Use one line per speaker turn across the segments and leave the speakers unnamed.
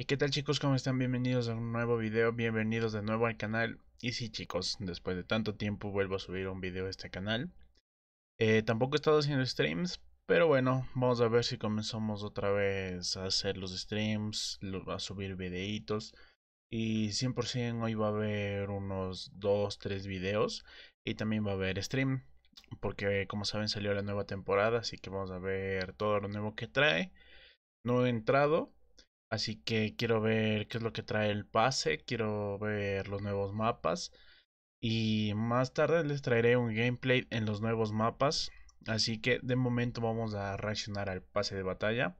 ¿Y qué tal chicos? ¿Cómo están? Bienvenidos a un nuevo video, bienvenidos de nuevo al canal. Y sí chicos, después de tanto tiempo vuelvo a subir un video a este canal. Eh, tampoco he estado haciendo streams, pero bueno, vamos a ver si comenzamos otra vez a hacer los streams, a subir videitos. Y 100% hoy va a haber unos 2, 3 videos y también va a haber stream. Porque como saben salió la nueva temporada, así que vamos a ver todo lo nuevo que trae. No he entrado, Así que quiero ver qué es lo que trae el pase, quiero ver los nuevos mapas. Y más tarde les traeré un gameplay en los nuevos mapas. Así que de momento vamos a reaccionar al pase de batalla.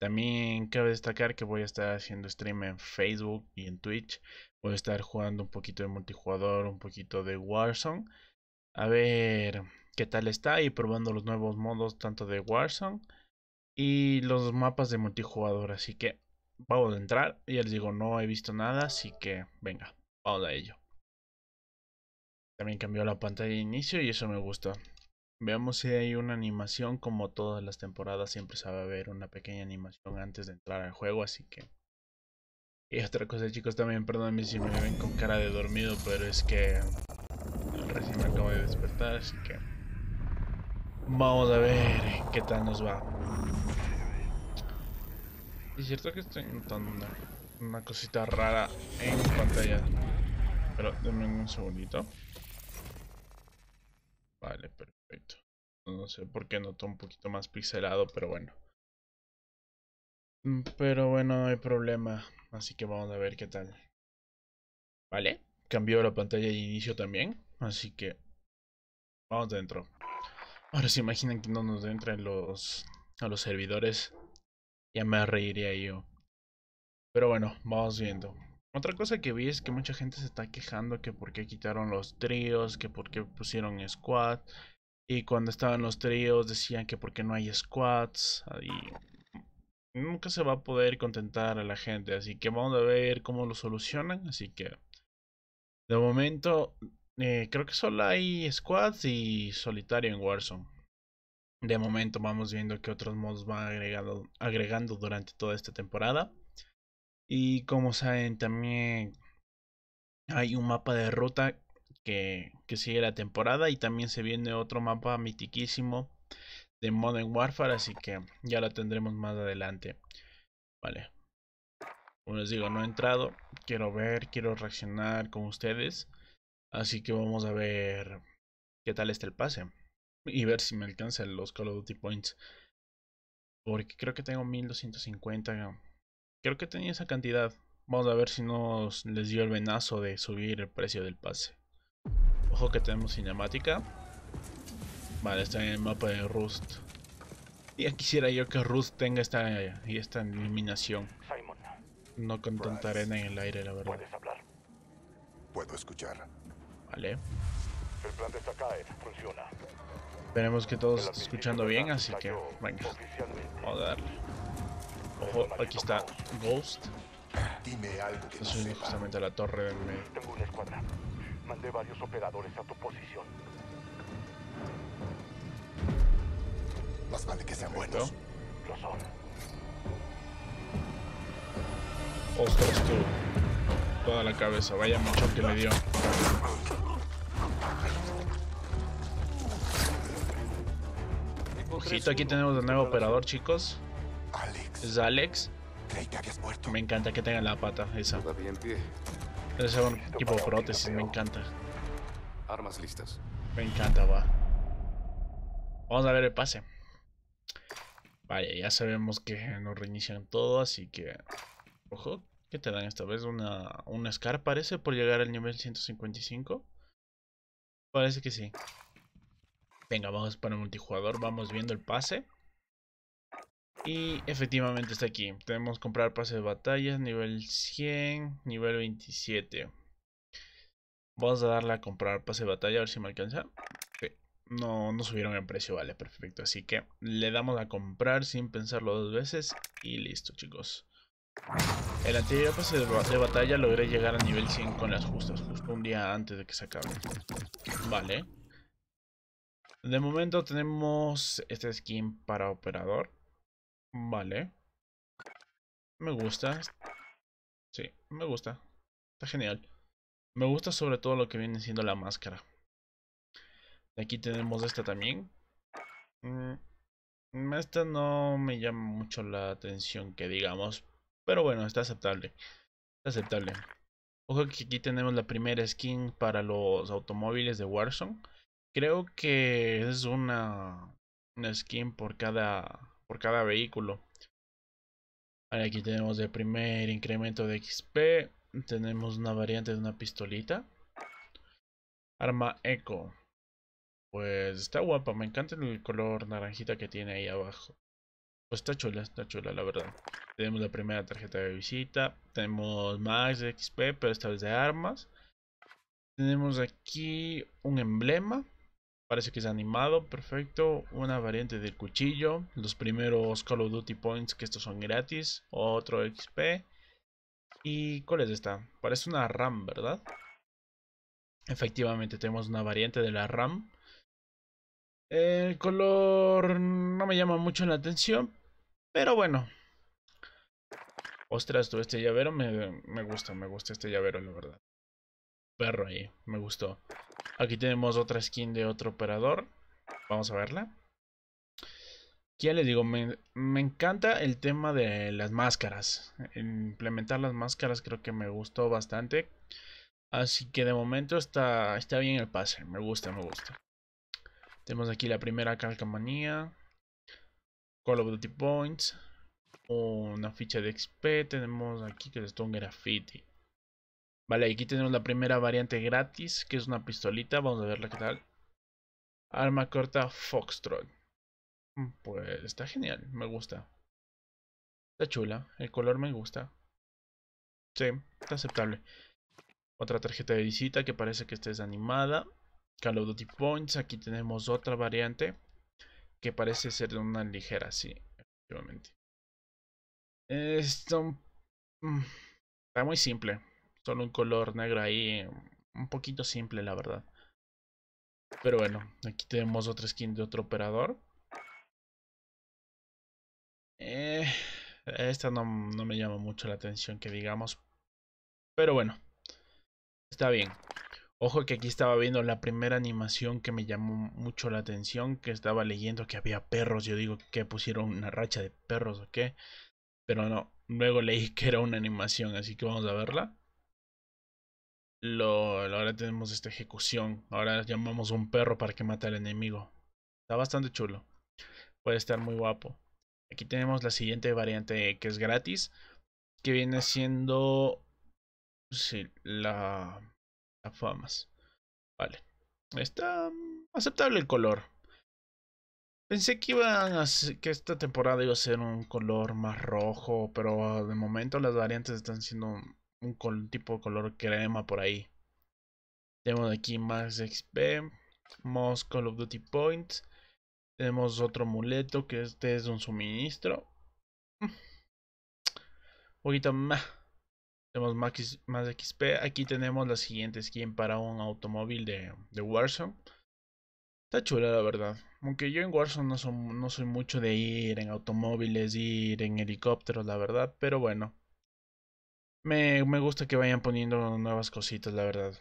También cabe destacar que voy a estar haciendo stream en Facebook y en Twitch. Voy a estar jugando un poquito de multijugador, un poquito de Warzone. A ver qué tal está y probando los nuevos modos tanto de Warzone y los mapas de multijugador. Así que vamos a entrar. Y les digo, no he visto nada, así que venga, vamos a ello. También cambió la pantalla de inicio y eso me gusta. Veamos si hay una animación, como todas las temporadas siempre sabe haber una pequeña animación antes de entrar al juego, así que... Y otra cosa chicos también, perdónenme si me ven con cara de dormido, pero es que recién me acabo de despertar, así que... Vamos a ver qué tal nos va. Es cierto que estoy notando una cosita rara en pantalla. Pero denme un segundito. Vale, perfecto. No sé por qué noto un poquito más pixelado, pero bueno. Mm, pero bueno, no hay problema. Así que vamos a ver qué tal. Vale, cambió la pantalla de inicio también. Así que vamos dentro. Ahora se imaginan que no nos entren los, a los servidores ya me reiría yo. Pero bueno, vamos viendo. Otra cosa que vi es que mucha gente se está quejando que por qué quitaron los tríos, que por qué pusieron squad. Y cuando estaban los tríos decían que por qué no hay squads. Y nunca se va a poder contentar a la gente. Así que vamos a ver cómo lo solucionan. Así que de momento eh, creo que solo hay squads y solitario en Warzone. De momento vamos viendo que otros modos van agregando durante toda esta temporada. Y como saben, también hay un mapa de ruta que, sigue la temporada y también se viene otro mapa mitiquísimo de Modern Warfare, así que ya lo tendremos más adelante. Vale. Como les digo, no he entrado. Quiero ver, quiero reaccionar con ustedes. Así que vamos a ver qué tal está el pase y ver si me alcanzan los Call of Duty Points. Porque creo que tengo 1250. Creo que tenía esa cantidad. Vamos a ver si nos les dio el venazo de subir el precio del pase. Ojo que tenemos cinemática. Vale, está en el mapa de Rust. Ya quisiera yo que Rust tenga esta, esta iluminación. No con tanta arena en el aire, la verdad. Puedo escuchar. Vale. El plan de funciona. Tenemos que todos escuchando bien, así que venga, vamos a darle. Ojo, aquí está Ghost. Dime algo que Eso es justamente la torre del medio. Tengo una escuadra. Mandé varios operadores a tu posición. Más vale que sean buenos. Lo son. Ostras tú. Toda la cabeza. Vaya mucho que me dio. aquí tenemos de nuevo operador, chicos. Alex. Es Alex. Me encanta que tenga la pata esa. Es un tipo prótesis, me encanta. Armas listas. Me encanta, va. Vamos a ver el pase. Vaya, ya sabemos que nos reinician todo, así que... Ojo, ¿qué te dan esta vez? Una, una Scar parece por llegar al nivel 155. Parece que sí. Venga, vamos para multijugador. Vamos viendo el pase. Y efectivamente está aquí. Tenemos comprar pase de batalla. Nivel 100. Nivel 27. Vamos a darle a comprar pase de batalla. A ver si me alcanza. No, no subieron el precio. Vale, perfecto. Así que le damos a comprar sin pensarlo dos veces. Y listo, chicos. El anterior pase de batalla logré llegar a nivel 100 con las justas, justo un día antes de que se acabe. Vale. De momento tenemos este skin para operador. Vale. Me gusta. Sí, me gusta. Está genial. Me gusta sobre todo lo que viene siendo la máscara. Aquí tenemos esta también. Mm, esta no me llama mucho la atención que digamos. Pero bueno, está aceptable. Está aceptable. Ojo que aquí tenemos la primera skin para los automóviles de Warzone. Creo que es una, skin por cada, por cada vehículo. aquí tenemos el primer incremento de XP. Tenemos una variante de una pistolita. Arma Echo Pues está guapa, me encanta el color naranjita que tiene ahí abajo. Pues está chula, está chula la verdad. Tenemos la primera tarjeta de visita. Tenemos más XP, pero esta vez de armas. Tenemos aquí un emblema. Parece que es animado, perfecto. Una variante del cuchillo. Los primeros Call of Duty Points, que estos son gratis. Otro XP. ¿Y cuál es esta? Parece una RAM, ¿verdad? Efectivamente, tenemos una variante de la RAM. El color no me llama mucho la atención, pero bueno. Ostras, tú este llavero me, me gusta, me gusta este llavero, la verdad perro ahí, me gustó. Aquí tenemos otra skin de otro operador. Vamos a verla. Ya les digo, me, me, encanta el tema de las máscaras. Implementar las máscaras creo que me gustó bastante. Así que de momento está, está bien el pase. Me gusta, me gusta. Tenemos aquí la primera calcamanía. Call of Duty Points. Una ficha de XP. Tenemos aquí que es un graffiti. Vale, aquí tenemos la primera variante gratis, que es una pistolita. Vamos a verla que tal. Arma corta Foxtrot. Mm, pues está genial, me gusta. Está chula, el color me gusta. Sí, está aceptable. Otra tarjeta de visita que parece que está desanimada. Call of Duty Points, aquí tenemos otra variante que parece ser una ligera, sí, efectivamente. Esto mm, está muy simple. Solo un color negro ahí. Un poquito simple, la verdad. Pero bueno, aquí tenemos otra skin de otro operador. Eh, esta no, no me llama mucho la atención que digamos. Pero bueno. Está bien. Ojo que aquí estaba viendo la primera animación que me llamó mucho la atención, que estaba leyendo que había perros, yo digo que pusieron una racha de perros o qué, pero no, luego leí que era una animación, así que vamos a verla. Lo, ahora tenemos esta ejecución. Ahora llamamos un perro para que mate al enemigo. Está bastante chulo. Puede estar muy guapo. Aquí tenemos la siguiente variante que es gratis. Que viene siendo... Sí, la... Las famas. Vale. Está aceptable el color. Pensé que iban a que esta temporada iba a ser un color más rojo, pero de momento las variantes están siendo un, tipo de color crema por ahí. Tenemos aquí más XP, Moss Call of Duty Points. Tenemos otro muleto que este es un suministro. Un poquito más. Tenemos Max, más XP. Aquí tenemos la siguiente skin para un automóvil de, de Warzone. Está chula la verdad. Aunque yo en Warzone no, no soy mucho de ir en automóviles, ir en helicópteros, la verdad. Pero bueno. Me, gusta que vayan poniendo nuevas cositas, la verdad.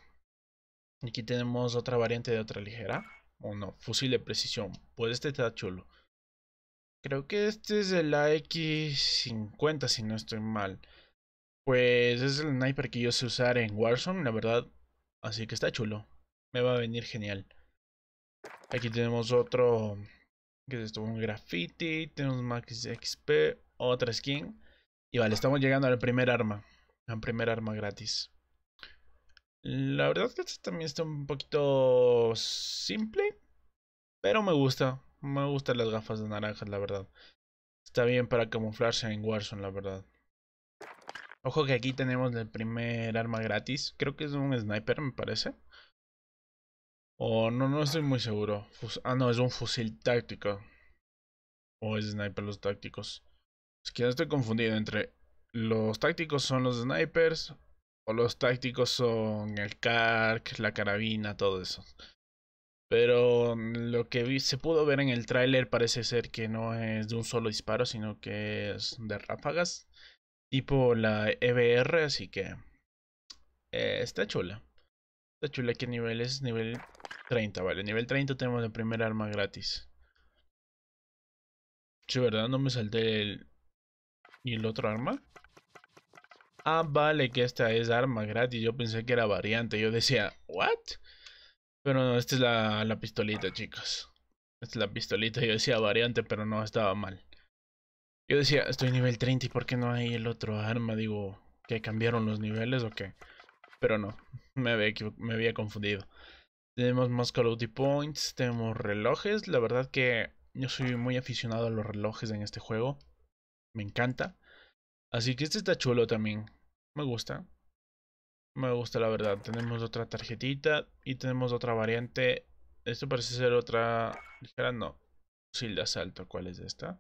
Aquí tenemos otra variante de otra ligera. O no, fusil de precisión. Pues este está chulo. Creo que este es el AX50, si no estoy mal. Pues es el sniper que yo sé usar en Warzone, la verdad. Así que está chulo. Me va a venir genial. Aquí tenemos otro... Que es esto? Un graffiti. Tenemos Max XP. Otra skin. Y vale, estamos llegando al primer arma. La primera arma gratis. La verdad que esta también está un poquito simple. Pero me gusta. Me gustan las gafas de naranja, la verdad. Está bien para camuflarse en Warzone, la verdad. Ojo que aquí tenemos el primer arma gratis. Creo que es un sniper, me parece. O no, no estoy muy seguro. ah, no, es un fusil táctico. O es sniper los tácticos. Es que no estoy confundido entre los tácticos son los snipers o los tácticos son el Kark, la carabina, todo eso. Pero mm, lo que se pudo ver en el tráiler parece ser que no es de un solo disparo, sino que es de ráfagas, tipo la EBR, así que eh, está chula. Está chula que nivel es nivel 30, vale. Nivel 30 tenemos el primer arma gratis. Sí, ¿verdad? No me salté el... ¿Y el otro arma? Ah, vale, que esta es arma gratis. Yo pensé que era variante. Yo decía, ¿what? Pero no, esta es la, pistolita, chicos. Esta es la pistolita. Yo decía variante, pero no estaba mal. Yo decía, estoy nivel 30 y ¿por qué no hay el otro arma? Digo, ¿que cambiaron los niveles o qué? Pero no, me había, me había confundido. Tenemos más Call Points, tenemos relojes. La verdad que yo soy muy aficionado a los relojes en este juego. Me encanta. Así que este está chulo también. Me gusta. Me gusta la verdad. Tenemos otra tarjetita y tenemos otra variante. Esto parece ser otra ligera, no. Fusil de asalto, ¿cuál es esta?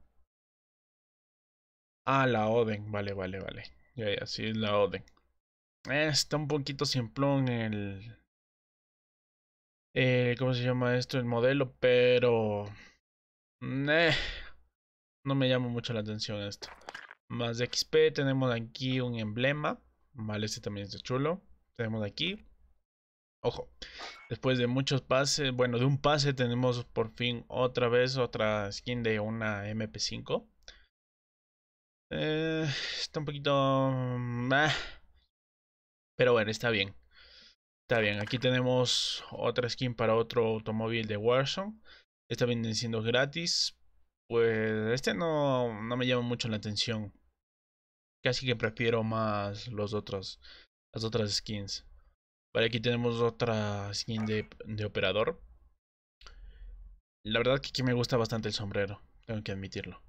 Ah, la Oden. Vale, vale, vale. Ya, ya, sí es la Oden. Eh, está un poquito simplón el... Eh, ¿Cómo se llama esto? El modelo, pero... Eh, no me llama mucho la atención esto más de XP. Tenemos aquí un emblema. Vale, este también está chulo. Tenemos aquí. Ojo, después de muchos pases, bueno, de un pase tenemos por fin otra vez otra skin de una MP5. Eh, está un poquito... Mm, ah, pero bueno, está bien. Está bien, aquí tenemos otra skin para otro automóvil de Warzone. Esta viene siendo gratis, pues este no, no me llama mucho la atención. Casi que prefiero más los otros, las otras skins. Vale, aquí tenemos otra skin de, de operador. La verdad que aquí me gusta bastante el sombrero, tengo que admitirlo.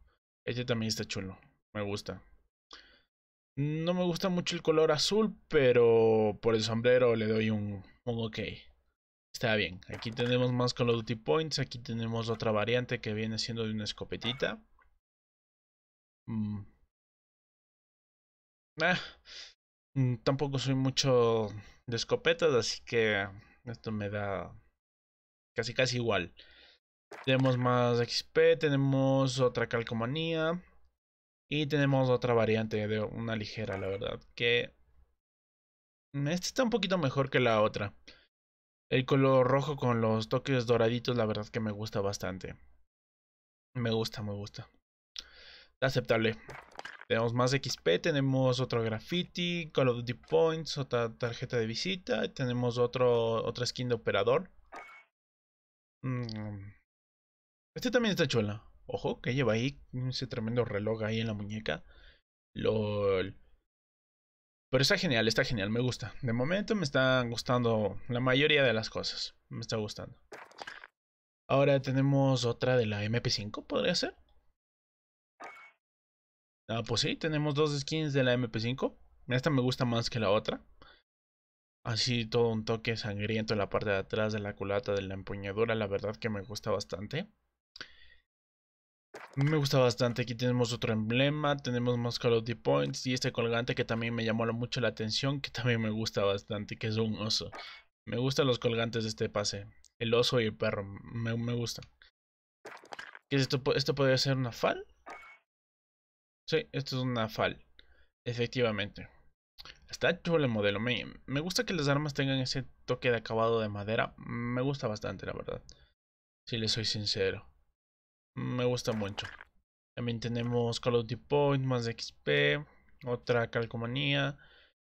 Este también está chulo, me gusta. No me gusta mucho el color azul, pero por el sombrero le doy un, un ok. Está bien, aquí tenemos más con los Duty Points, aquí tenemos otra variante que viene siendo de una escopetita. Mm. Ah, mm, tampoco soy mucho de escopetas, así que esto me da casi casi igual. Tenemos más XP, tenemos otra calcomanía y tenemos otra variante de una ligera, la verdad, que... Esta está un poquito mejor que la otra. El color rojo con los toques doraditos, la verdad que me gusta bastante. Me gusta, me gusta. aceptable. Tenemos más XP, tenemos otro graffiti, Call of Points, otra tarjeta de visita, tenemos otro, otra skin de operador. Mm. Este también está chula. Ojo, que lleva ahí ese tremendo reloj ahí en la muñeca. LOL. Pero está genial, está genial, me gusta. De momento me están gustando la mayoría de las cosas. Me está gustando. Ahora tenemos otra de la MP5, ¿podría ser? Ah, pues sí, tenemos dos skins de la MP5. Esta me gusta más que la otra. Así todo un toque sangriento en la parte de atrás de la culata de la empuñadura, la verdad que me gusta bastante. Me gusta bastante. Aquí tenemos otro emblema. Tenemos más Call of Duty points. Y este colgante que también me llamó mucho la atención. Que también me gusta bastante. Que es un oso. Me gustan los colgantes de este pase. El oso y el perro. Me, me gustan. ¿Qué esto? ¿Esto podría ser una fal? Sí, esto es una fal. Efectivamente. Está chulo el modelo. Me, me gusta que las armas tengan ese toque de acabado de madera. Me gusta bastante, la verdad. Si le soy sincero me gusta mucho. También tenemos Call of Duty Point, más XP, otra calcomanía.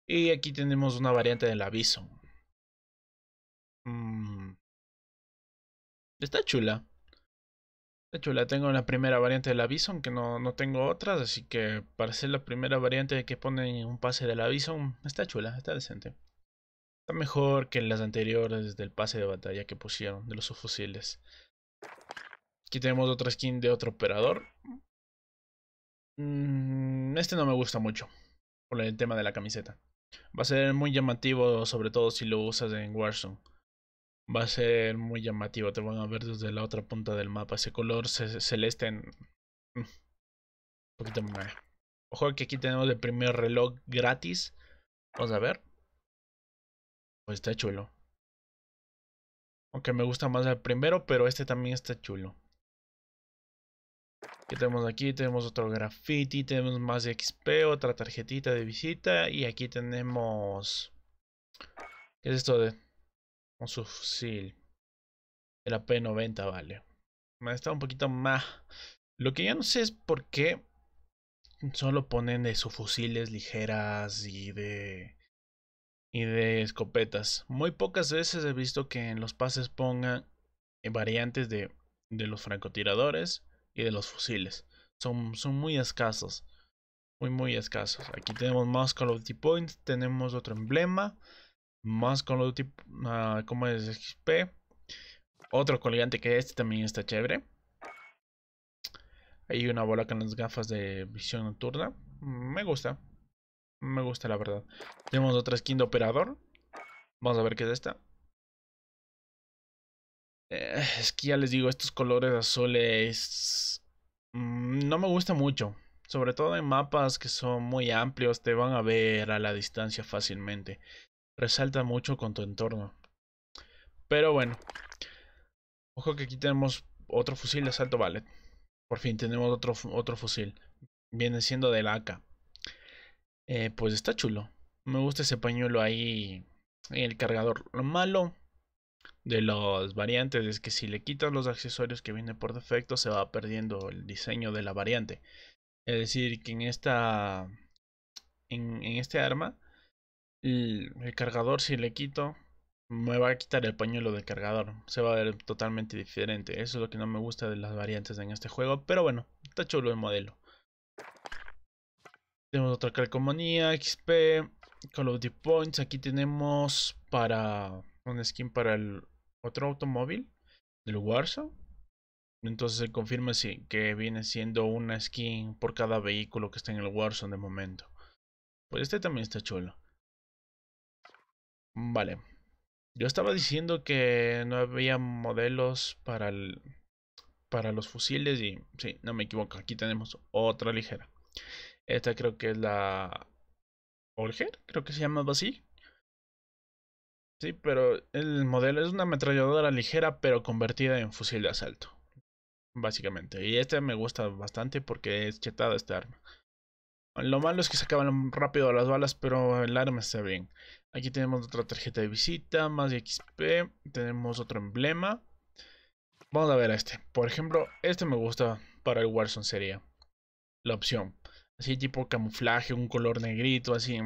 Y aquí tenemos una variante del aviso. Mm. Está chula. Está chula. Tengo la primera variante del aviso que no, no tengo otras. Así que para ser la primera variante que pone un pase del aviso está chula, está decente. Está mejor que las anteriores del pase de batalla que pusieron de los fusiles Aquí tenemos otra skin de otro operador. Mm, este no me gusta mucho. Por el tema de la camiseta. Va a ser muy llamativo, sobre todo si lo usas en Warzone. Va a ser muy llamativo. Te van a ver desde la otra punta del mapa. Ese color celeste en... Mm, un poquito más. Ojo que aquí tenemos el primer reloj gratis. Vamos a ver. Pues está chulo. Aunque me gusta más el primero, pero este también está chulo. ¿Qué tenemos aquí? Tenemos otro graffiti, tenemos más de XP, otra tarjetita de visita y aquí tenemos... ¿Qué es esto de...? Un subfusil. El p 90 vale. Me está un poquito más... Lo que ya no sé es por qué solo ponen de subfusiles ligeras y de... Y de escopetas. Muy pocas veces he visto que en los pases pongan variantes de, de los francotiradores y de los fusiles. Son, son muy escasos. Muy, muy escasos. Aquí tenemos más Call of Duty point Tenemos otro emblema. Más Call of Duty... Ah, ¿Cómo es? XP. Otro colgante que este también está chévere. Hay una bola con las gafas de visión nocturna. Me gusta. Me gusta la verdad. Tenemos otra skin de operador. Vamos a ver qué es esta. Eh, es que ya les digo, estos colores azules mm, no me gusta mucho. Sobre todo en mapas que son muy amplios, te van a ver a la distancia fácilmente. Resalta mucho con tu entorno. Pero bueno. Ojo que aquí tenemos otro fusil de asalto vale. Por fin tenemos otro, otro fusil. Viene siendo del AK. Eh, pues está chulo. Me gusta ese pañuelo ahí el cargador. Lo malo de las variantes es que si le quitas los accesorios que vienen por defecto se va perdiendo el diseño de la variante. Es decir, que en esta en, este arma el, el, cargador si le quito me va a quitar el pañuelo del cargador. Se va a ver totalmente diferente. Eso es lo que no me gusta de las variantes en este juego. Pero bueno, está chulo el modelo. Tenemos otra calcomanía, XP, Call of Duty Points. Aquí tenemos para un skin para el otro automóvil del Warzone. Entonces se confirma que viene siendo una skin por cada vehículo que está en el Warzone de momento. Pues este también está chulo. Mm, vale. Yo estaba diciendo que no había modelos para, el, para los fusiles y si no me equivoco. Aquí tenemos otra ligera. Esta creo que es la Olger, creo que se llama así. Sí, pero el modelo es una ametralladora ligera pero convertida en fusil de asalto. Básicamente. Y este me gusta bastante porque es chetada esta arma. Lo malo es que se acaban rápido las balas, pero el arma está bien. Aquí tenemos otra tarjeta de visita, más de XP. Tenemos otro emblema. Vamos a ver a este. Por ejemplo, este me gusta para el Warzone sería la opción. Así tipo camuflaje, un color negrito, así.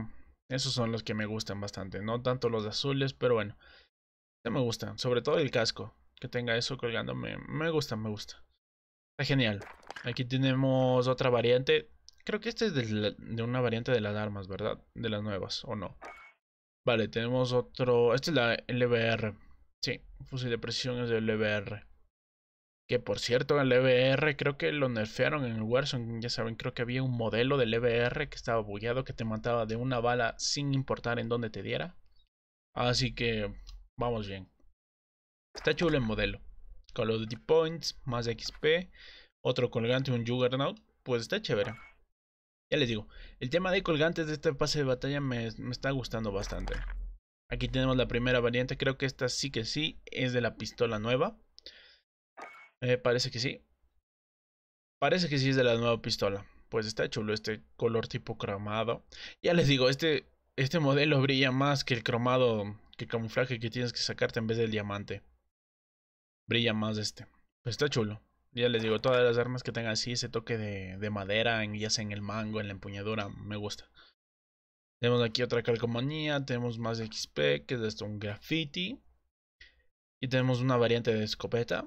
Esos son los que me gustan bastante. No tanto los azules, pero bueno. Ya me gustan. Sobre todo el casco. Que tenga eso colgando. Me, gusta, me gusta. Está genial. Aquí tenemos otra variante. Creo que este es de, una variante de las armas, ¿verdad? De las nuevas, ¿o no? Vale, tenemos otro... Este es la LBR. Sí, fusil de precisión es de LBR. Que por cierto, el EBR creo que lo nerfearon en el Warzone. Ya saben, creo que había un modelo del EBR que estaba bullado que te mataba de una bala sin importar en dónde te diera. Así que vamos bien. Está chulo el modelo. Con los Duty Points, más XP, otro colgante, un Juggernaut. Pues está chévere. Ya les digo, el tema de colgantes de este pase de batalla me, me está gustando bastante. Aquí tenemos la primera variante, creo que esta sí que sí, es de la pistola nueva. Eh, parece que sí. Parece que sí es de la nueva pistola. Pues está chulo este color tipo cromado. Ya les digo, este, este modelo brilla más que el cromado, que el camuflaje que tienes que sacarte en vez del diamante. Brilla más este. Pues está chulo. Ya les digo, todas las armas que tengan así, ese toque de, madera, ya sea en el mango, en la empuñadura, me gusta. Tenemos aquí otra calcomanía, tenemos más XP, que es esto, un graffiti. Y tenemos una variante de escopeta.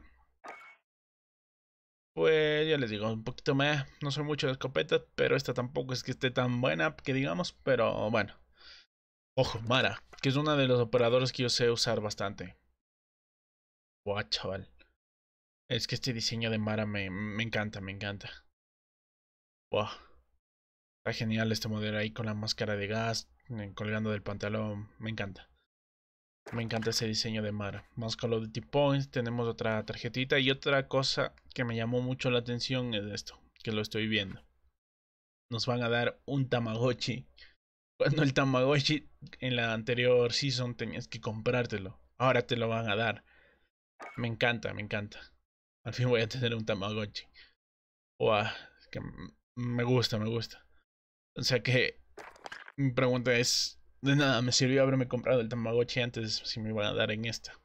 Pues ya les digo, un poquito me No soy mucho de escopetas, pero esta tampoco es que esté tan buena que digamos, pero bueno. Ojo, Mara, que es una de los operadores que yo sé usar bastante. Guau, chaval. Es que este diseño de Mara me, me encanta, me encanta. Buah, Está genial este modelo ahí con la máscara de gas colgando del pantalón. Me encanta. Me encanta ese diseño de Mara. Más lo de t Points. Tenemos otra tarjetita. Y otra cosa que me llamó mucho la atención es esto. Que lo estoy viendo. Nos van a dar un Tamagotchi. Cuando el Tamagotchi en la anterior season tenías que comprártelo. Ahora te lo van a dar. Me encanta, me encanta. Al fin voy a tener un Tamagotchi. que me gusta, me gusta. O sea que mi pregunta es, de nada me sirvió haberme comprado el Tamagotchi antes si me iban a dar en esta.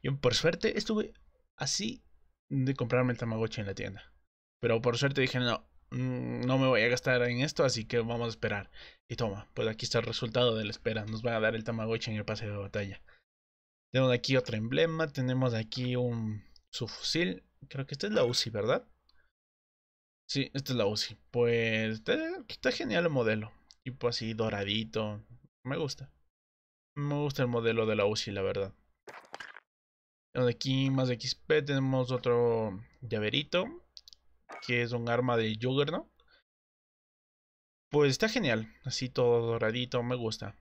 Y por suerte estuve así de comprarme el Tamagotchi en la tienda. Pero por suerte dije, no, mm, no me voy a gastar en esto, así que vamos a esperar. Y toma, pues aquí está el resultado de la espera. Nos va a dar el Tamagotchi en el pase de batalla. Tenemos aquí otro emblema, tenemos aquí un subfusil. Creo que esta es la UCI, ¿verdad? Sí, esta es la UCI. Pues está, está genial el modelo. Tipo así doradito, me gusta. Me gusta el modelo de la UCI, la verdad. Aquí más de XP tenemos otro llaverito. Que es un arma de Juggernaut. Pues está genial. Así todo doradito, me gusta.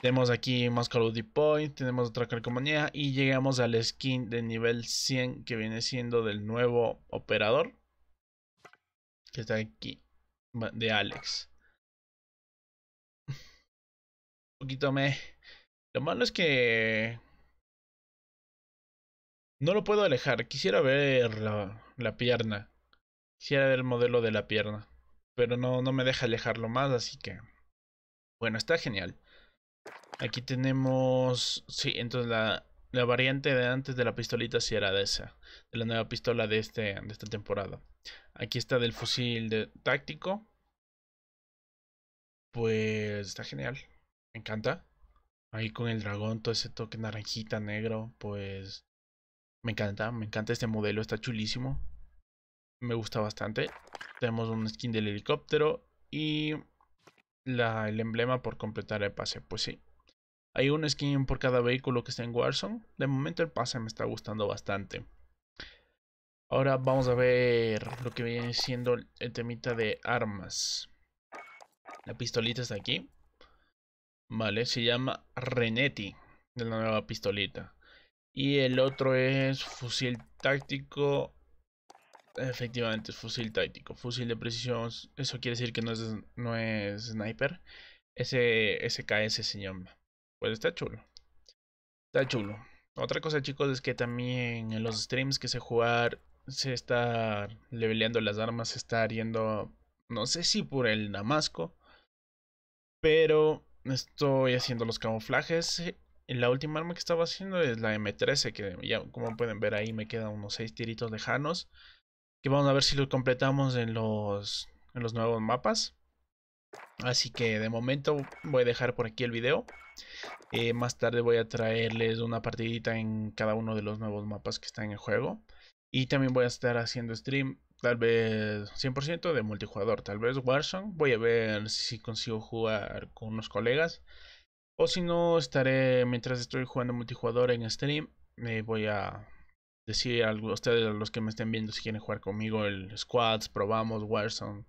Tenemos aquí más Call of Point, tenemos otra carcomanía y llegamos al skin de nivel 100 que viene siendo del nuevo operador que está aquí, de Alex. poquito me. Lo malo es que. No lo puedo alejar. Quisiera ver la, la, pierna. Quisiera ver el modelo de la pierna. Pero no, no me deja alejarlo más, así que. Bueno, está genial. Aquí tenemos. Sí, entonces la, la variante de antes de la pistolita sí era de esa. De la nueva pistola de, este, de esta temporada. Aquí está del fusil de, táctico. Pues está genial. Me encanta. Ahí con el dragón, todo ese toque naranjita, negro, pues me encanta, me encanta este modelo, está chulísimo. Me gusta bastante. Tenemos un skin del helicóptero y el emblema por completar el pase, pues sí. Hay un skin por cada vehículo que está en Warzone. De momento el pase me está gustando bastante. Ahora vamos a ver lo que viene siendo el temita de armas. La pistolita está aquí. Vale, se llama Renetti, de la nueva pistolita. Y el otro es fusil táctico. Efectivamente, es fusil táctico. Fusil de precisión. Eso quiere decir que no es, no es sniper. Ese SKS se llama. Pues está chulo. Está chulo. Otra cosa, chicos, es que también en los streams que se jugar se está leveleando las armas, se está yendo, no sé si por el Damasco, pero Estoy haciendo los camuflajes. La última arma que estaba haciendo es la M13, que ya como pueden ver ahí me quedan unos 6 tiritos lejanos. Que vamos a ver si los completamos en los, en los nuevos mapas. Así que de momento voy a dejar por aquí el video. Eh, más tarde voy a traerles una partidita en cada uno de los nuevos mapas que están en el juego. Y también voy a estar haciendo stream Tal vez 100% de multijugador. Tal vez Warzone. Voy a ver si consigo jugar con unos colegas. O si no, estaré mientras estoy jugando multijugador en stream. Me voy a decir a ustedes, a los que me estén viendo, si quieren jugar conmigo el Squads, probamos Warzone.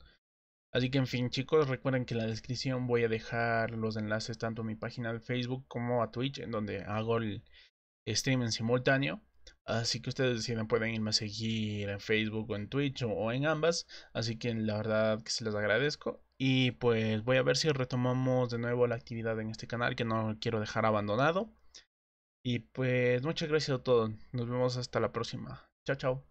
Así que en fin chicos, recuerden que en la descripción voy a dejar los enlaces tanto a mi página de Facebook como a Twitch, en donde hago el stream en simultáneo. Así que ustedes no pueden irme a seguir en Facebook o en Twitch o, o en ambas. Así que la verdad que se les agradezco. Y pues voy a ver si retomamos de nuevo la actividad en este canal que no quiero dejar abandonado. Y pues muchas gracias a todos. Nos vemos hasta la próxima. Chao, chao.